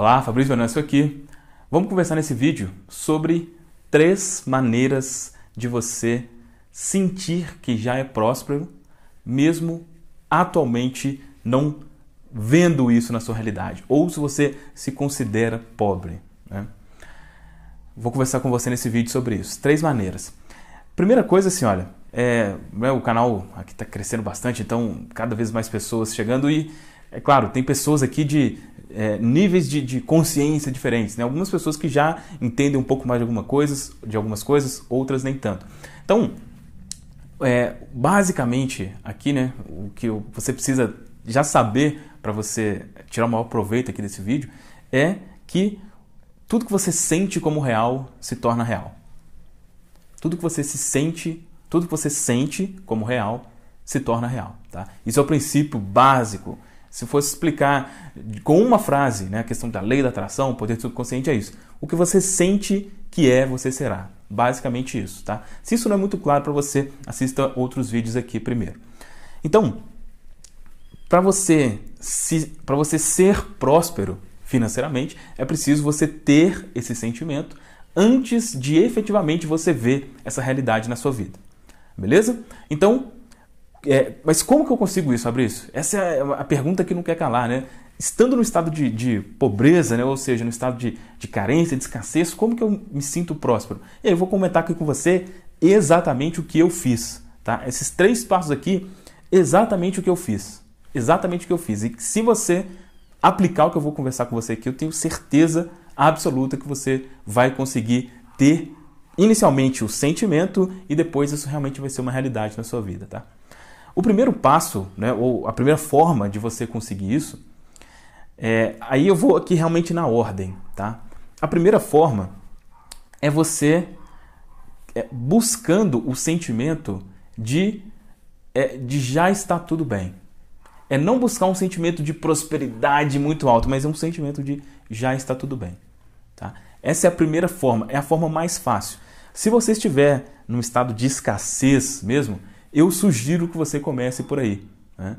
Olá, Fabrício Venâncio aqui. Vamos conversar nesse vídeo sobre três maneiras de você sentir que já é próspero, mesmo atualmente não vendo isso na sua realidade, ou se você se considera pobre. Né? Vou conversar com você nesse vídeo sobre isso. Três maneiras. Primeira coisa, assim, olha, é, né, o canal aqui está crescendo bastante, então cada vez mais pessoas chegando e é claro, tem pessoas aqui de é, níveis de, de, consciência diferentes, né? Algumas pessoas que já entendem um pouco mais de, algumas coisas, de algumas coisas, outras nem tanto. Então, é, basicamente aqui, né, o que você precisa já saber para você tirar o maior proveito aqui desse vídeo é que tudo que você sente como real se torna real. Tudo que você se sente, tudo que você sente como real se torna real, tá? Isso é o princípio básico se fosse explicar com uma frase, né, a questão da lei da atração, o poder subconsciente é isso. O que você sente que é, você será. Basicamente isso, tá? Se isso não é muito claro para você, assista outros vídeos aqui primeiro. Então, para você se para você ser próspero financeiramente, é preciso você ter esse sentimento antes de efetivamente você ver essa realidade na sua vida. Beleza? Então, é, mas como que eu consigo isso, Fabrício? Essa é a pergunta que não quer calar, né? Estando no estado de, de pobreza, né? ou seja, no estado de, de, carência, de escassez, como que eu me sinto próspero? E aí eu vou comentar aqui com você exatamente o que eu fiz. Tá? Esses três passos aqui, exatamente o que eu fiz. Exatamente o que eu fiz. E se você aplicar o que eu vou conversar com você aqui, eu tenho certeza absoluta que você vai conseguir ter inicialmente o sentimento e depois isso realmente vai ser uma realidade na sua vida, tá? O primeiro passo, né, ou a primeira forma de você conseguir isso, é, aí eu vou aqui realmente na ordem, tá? A primeira forma é você é, buscando o sentimento de, é, de já está tudo bem. É não buscar um sentimento de prosperidade muito alto, mas é um sentimento de já está tudo bem. Tá? Essa é a primeira forma, é a forma mais fácil. Se você estiver num estado de escassez mesmo, eu sugiro que você comece por aí. Né?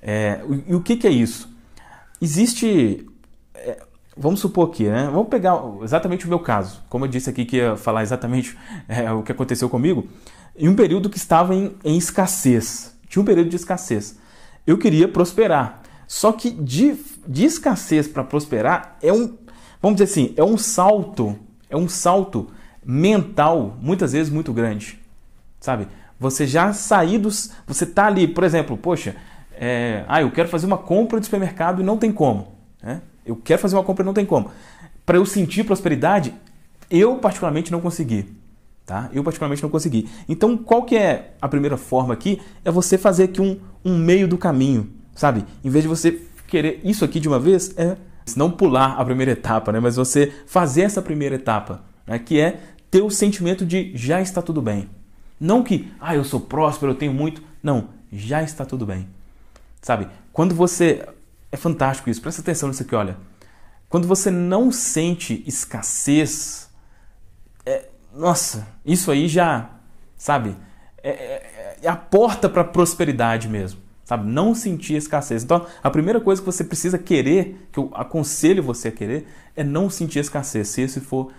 É, e o que, que, é isso? Existe. É, vamos supor aqui, né? Vamos pegar exatamente o meu caso. Como eu disse aqui que ia falar exatamente é, o que aconteceu comigo, em um período que estava em, em escassez. Tinha um período de escassez. Eu queria prosperar. Só que de, de escassez para prosperar é um. Vamos dizer assim, é um salto. É um salto mental, muitas vezes muito grande. Sabe? Você já sair dos. Você tá ali, por exemplo, poxa, é, ah, eu quero fazer uma compra de supermercado e não tem como. Né? Eu quero fazer uma compra e não tem como. Para eu sentir prosperidade, eu particularmente não consegui. Tá? Eu particularmente não consegui. Então, qual que é a primeira forma aqui? É você fazer aqui um, um meio do caminho, sabe? Em vez de você querer isso aqui de uma vez, é não pular a primeira etapa, né? Mas você fazer essa primeira etapa, né? que é ter o sentimento de já está tudo bem. Não que, ah, eu sou próspero, eu tenho muito. Não, já está tudo bem. Sabe? Quando você. É fantástico isso, presta atenção nisso aqui, olha. Quando você não sente escassez, é... nossa, isso aí já, sabe? É, é, é a porta para a prosperidade mesmo, sabe? Não sentir escassez. Então, a primeira coisa que você precisa querer, que eu aconselho você a querer, é não sentir escassez, se esse for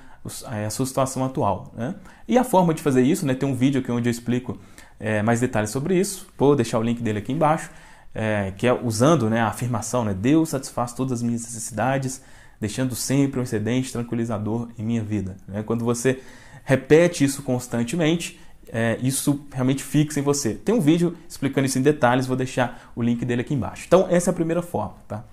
é, a sua situação atual. Né? E a forma de fazer isso, né, tem um vídeo aqui onde eu explico é, mais detalhes sobre isso, vou deixar o link dele aqui embaixo, é, que é usando né, a afirmação, né, Deus satisfaz todas as minhas necessidades, deixando sempre um excedente tranquilizador em minha vida. Né? Quando você repete isso constantemente, é, isso realmente fixa em você. Tem um vídeo explicando isso em detalhes, vou deixar o link dele aqui embaixo. Então, essa é a primeira forma, tá?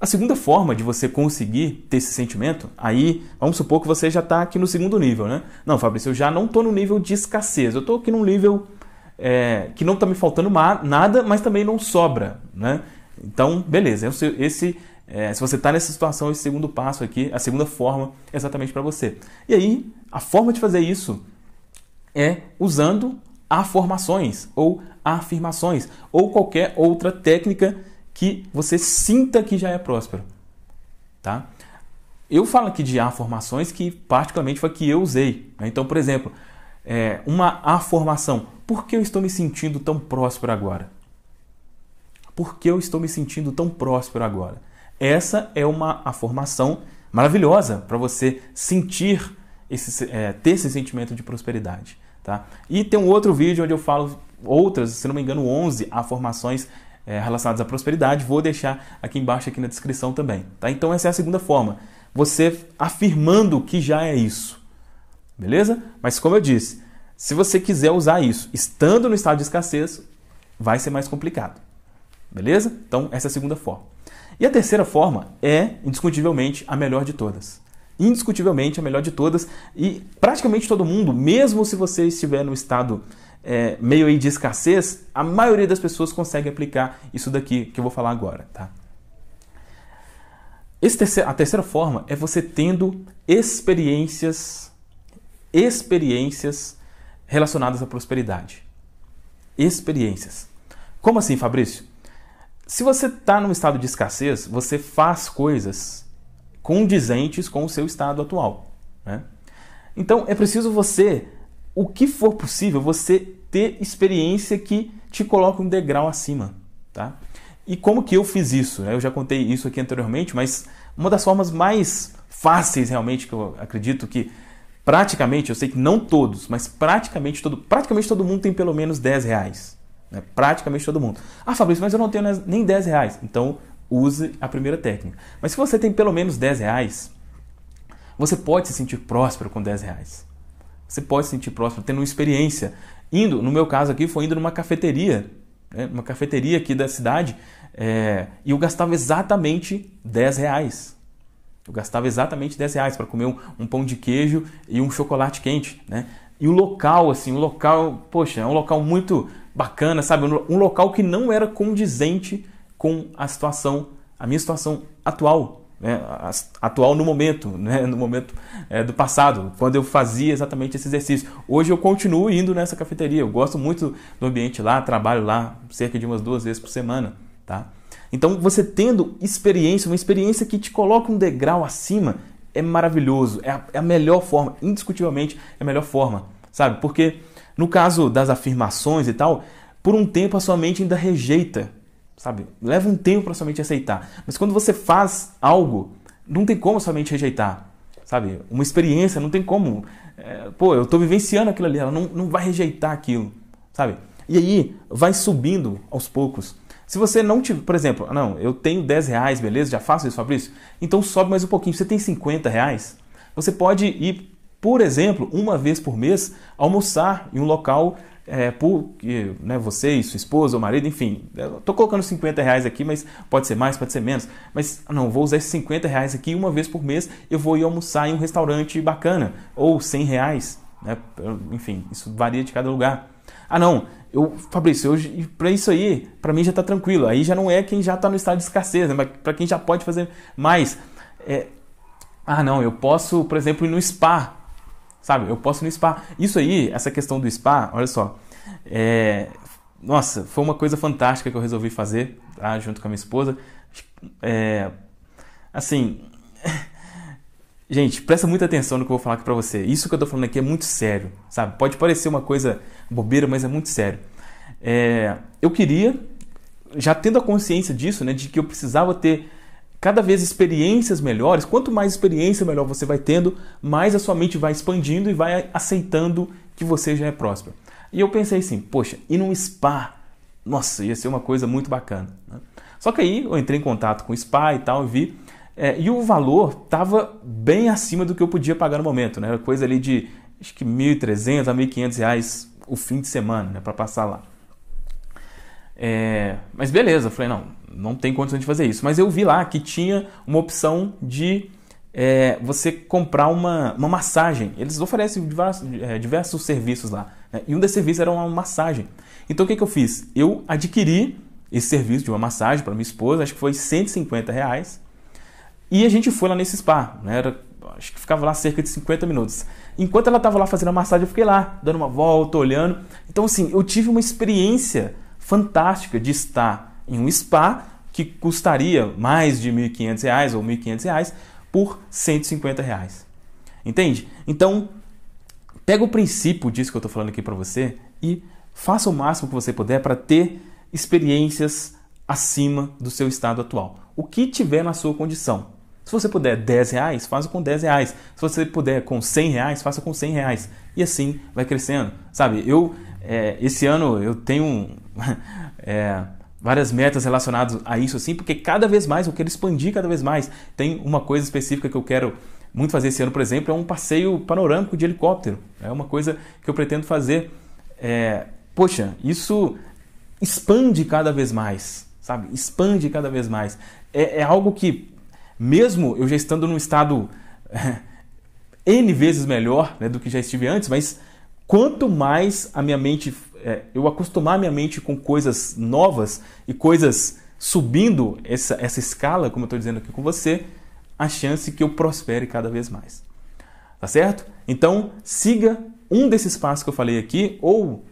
A segunda forma de você conseguir ter esse sentimento, aí vamos supor que você já está aqui no segundo nível, né? Não, Fabrício, eu já não estou no nível de escassez, eu estou aqui num nível é, que não está me faltando nada, mas também não sobra, né? Então, beleza, esse, é, se você está nessa situação, esse segundo passo aqui, a segunda forma é exatamente para você. E aí, a forma de fazer isso é usando afirmações ou afirmações ou qualquer outra técnica que você sinta que já é próspero, tá? Eu falo aqui de afirmações que particularmente foi que eu usei. Né? Então, por exemplo, é, uma afirmação: Por que eu estou me sentindo tão próspero agora? Por que eu estou me sentindo tão próspero agora? Essa é uma afirmação maravilhosa para você sentir, esse, é, ter esse sentimento de prosperidade. Tá? E tem um outro vídeo onde eu falo outras, se não me engano, 11 afirmações é, relacionados à prosperidade, vou deixar aqui embaixo, aqui na descrição também. Tá? Então essa é a segunda forma, você afirmando que já é isso, beleza? Mas como eu disse, se você quiser usar isso estando no estado de escassez, vai ser mais complicado, beleza? Então essa é a segunda forma. E a terceira forma é, indiscutivelmente, a melhor de todas indiscutivelmente a melhor de todas e praticamente todo mundo, mesmo se você estiver no estado é, meio aí de escassez, a maioria das pessoas consegue aplicar isso daqui que eu vou falar agora, tá? Terceiro, a terceira forma é você tendo experiências, experiências relacionadas à prosperidade. Experiências. Como assim, Fabrício? Se você está num estado de escassez, você faz coisas condizentes com o seu estado atual. Né? Então é preciso você o que for possível, você ter experiência que te coloque um degrau acima, tá? E como que eu fiz isso? Né? Eu já contei isso aqui anteriormente, mas uma das formas mais fáceis realmente que eu acredito que praticamente, eu sei que não todos, mas praticamente todo, praticamente todo mundo tem pelo menos 10 reais. Né? Praticamente todo mundo. Ah, Fabrício, mas eu não tenho nem 10 reais. Então use a primeira técnica. Mas se você tem pelo menos 10 reais, você pode se sentir próspero com 10 reais. Você pode se sentir próximo, tendo uma experiência. Indo, no meu caso aqui, foi indo numa cafeteria, né, uma cafeteria aqui da cidade, é, e eu gastava exatamente 10 reais. Eu gastava exatamente 10 reais para comer um, um, pão de queijo e um chocolate quente, né? E o local, assim, o local, poxa, é um local muito bacana, sabe? Um local que não era condizente com a situação, a minha situação atual, né, atual no momento, né, no momento é, do passado, quando eu fazia exatamente esse exercício. Hoje eu continuo indo nessa cafeteria, eu gosto muito do ambiente lá, trabalho lá cerca de umas duas vezes por semana, tá? Então você tendo experiência, uma experiência que te coloca um degrau acima, é maravilhoso, é a, é a melhor forma, indiscutivelmente é a melhor forma, sabe? Porque no caso das afirmações e tal, por um tempo a sua mente ainda rejeita sabe? Leva um tempo para somente aceitar. Mas quando você faz algo, não tem como somente rejeitar, sabe? Uma experiência, não tem como. É, pô, eu estou vivenciando aquilo ali, ela não, não vai rejeitar aquilo, sabe? E aí vai subindo aos poucos. Se você não tiver, por exemplo, ah, não, eu tenho 10 reais, beleza, já faço isso, Fabrício? Então sobe mais um pouquinho. Você tem 50 reais? Você pode ir, por exemplo, uma vez por mês almoçar em um local é, por, né, você e sua esposa ou marido, enfim, estou colocando 50 reais aqui, mas pode ser mais, pode ser menos. Mas não, vou usar esses 50 reais aqui uma vez por mês, eu vou ir almoçar em um restaurante bacana, ou 100 reais, né, enfim, isso varia de cada lugar. Ah, não, eu, Fabrício, para isso aí, para mim já está tranquilo. Aí já não é quem já está no estado de escassez, né? mas para quem já pode fazer mais. É, ah, não, eu posso, por exemplo, ir no spa sabe? Eu posso ir no spa. Isso aí, essa questão do spa, olha só. É... Nossa, foi uma coisa fantástica que eu resolvi fazer, tá? junto com a minha esposa. É... Assim. Gente, presta muita atenção no que eu vou falar aqui pra você. Isso que eu tô falando aqui é muito sério, sabe? Pode parecer uma coisa bobeira, mas é muito sério. É... Eu queria, já tendo a consciência disso, né, de que eu precisava ter cada vez experiências melhores, quanto mais experiência melhor você vai tendo, mais a sua mente vai expandindo e vai aceitando que você já é próspero. E eu pensei assim, poxa, e num spa? Nossa, ia ser uma coisa muito bacana. Né? Só que aí eu entrei em contato com o spa e tal, e vi. É, e o valor estava bem acima do que eu podia pagar no momento, né? Era coisa ali de acho que 1.300 a 1.500 reais o fim de semana, né? Para passar lá. É, mas beleza, eu falei, não, não tem condição de fazer isso. Mas eu vi lá que tinha uma opção de é, você comprar uma, uma massagem. Eles oferecem diversos, é, diversos serviços lá. Né? E um desses serviços era uma massagem. Então o que, que eu fiz? Eu adquiri esse serviço de uma massagem para minha esposa, acho que foi 150 reais. E a gente foi lá nesse spa, né? Era, acho que ficava lá cerca de 50 minutos. Enquanto ela estava lá fazendo a massagem, eu fiquei lá, dando uma volta, olhando. Então, assim, eu tive uma experiência fantástica de estar em um spa que custaria mais de R$ 1.500 ou R$ 1.500 por R$ 150. Reais. Entende? Então, pega o princípio disso que eu estou falando aqui para você e faça o máximo que você puder para ter experiências acima do seu estado atual. O que tiver na sua condição. Se você puder 10 reais, faça com 10 reais. Se você puder com 100 reais, faça com 100 reais. E assim vai crescendo. Sabe, eu, é, esse ano eu tenho um, é, várias metas relacionadas a isso assim, porque cada vez mais eu quero expandir cada vez mais. Tem uma coisa específica que eu quero muito fazer esse ano, por exemplo, é um passeio panorâmico de helicóptero. É uma coisa que eu pretendo fazer. É, poxa, isso expande cada vez mais, sabe? Expande cada vez mais. É, é algo que, mesmo eu já estando num estado N vezes melhor né, do que já estive antes, mas quanto mais a minha mente é, eu acostumar minha mente com coisas novas e coisas subindo essa, essa escala, como eu estou dizendo aqui com você, a chance que eu prospere cada vez mais. Tá certo? Então, siga um desses passos que eu falei aqui, ou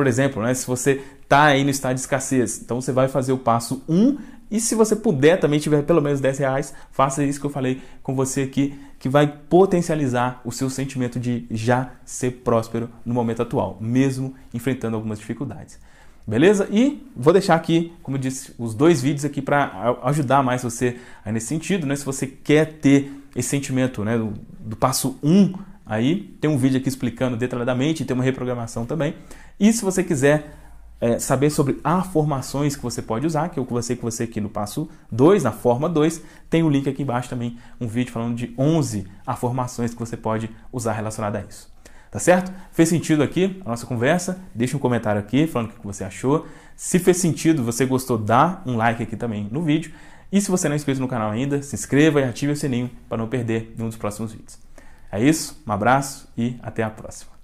por exemplo, né, se você está aí no estado de escassez, então você vai fazer o passo 1 um, e se você puder também tiver pelo menos 10 reais, faça isso que eu falei com você aqui, que vai potencializar o seu sentimento de já ser próspero no momento atual, mesmo enfrentando algumas dificuldades. Beleza? E vou deixar aqui, como eu disse, os dois vídeos aqui para ajudar mais você nesse sentido, né? Se você quer ter esse sentimento né, do, do passo 1 um Aí tem um vídeo aqui explicando detalhadamente, tem uma reprogramação também. E se você quiser é, saber sobre formações que você pode usar, que eu conversei com você aqui no passo 2, na forma 2. Tem o um link aqui embaixo também, um vídeo falando de 11 formações que você pode usar relacionada a isso. Tá certo? Fez sentido aqui a nossa conversa? Deixa um comentário aqui falando o que você achou. Se fez sentido, você gostou, dá um like aqui também no vídeo. E se você não é inscrito no canal ainda, se inscreva e ative o sininho para não perder nenhum dos próximos vídeos. É isso, um abraço e até a próxima.